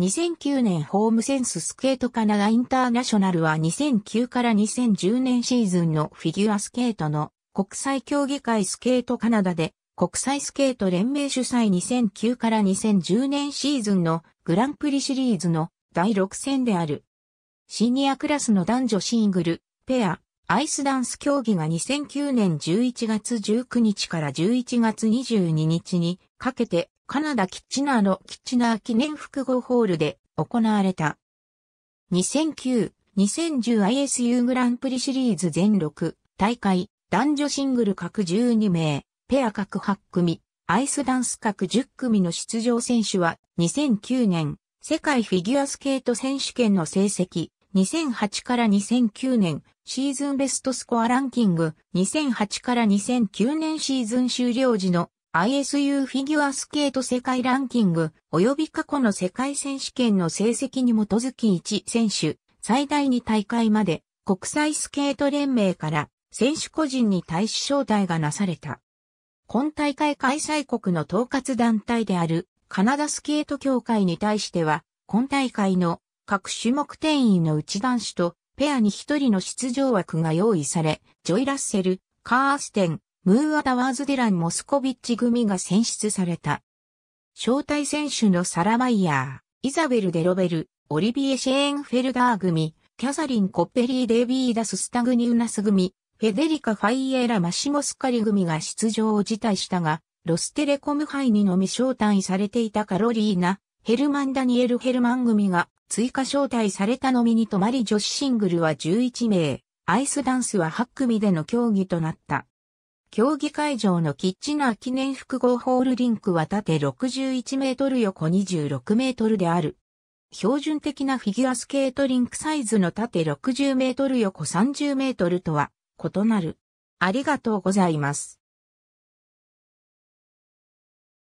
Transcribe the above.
2009年ホームセンススケートカナダインターナショナルは2009から2010年シーズンのフィギュアスケートの国際競技会スケートカナダで国際スケート連盟主催2009から2010年シーズンのグランプリシリーズの第6戦である。シニアクラスの男女シングル、ペア、アイスダンス競技が2009年11月19日から11月22日にかけてカナダキッチナーのキッチナー記念複合ホールで行われた。2009-2010ISU グランプリシリーズ全6大会、男女シングル各12名、ペア各8組、アイスダンス各10組の出場選手は2009年世界フィギュアスケート選手権の成績2008から2009年シーズンベストスコアランキング2008から2009年シーズン終了時の ISU フィギュアスケート世界ランキング及び過去の世界選手権の成績に基づき1選手最大2大会まで国際スケート連盟から選手個人に対し招待がなされた。今大会開催国の統括団体であるカナダスケート協会に対しては今大会の各種目定員の内男子とペアに1人の出場枠が用意され、ジョイ・ラッセル、カーステン、ムーア・タワーズ・ディラン・モスコビッチ組が選出された。招待選手のサラ・マイヤー、イザベル・デロベル、オリビエ・シェーンフェルダー組、キャサリン・コッペリー・デビーダス・スタグニウナス組、フェデリカ・ファイエラ・マシモスカリ組が出場を辞退したが、ロステレコム杯にのみ招待されていたカロリーナ、ヘルマン・ダニエル・ヘルマン組が追加招待されたのみに止まり女子シングルは11名、アイスダンスは8組での競技となった。競技会場のキッチナー記念複合ホールリンクは縦61メートル横26メートルである。標準的なフィギュアスケートリンクサイズの縦60メートル横30メートルとは異なる。ありがとうございます。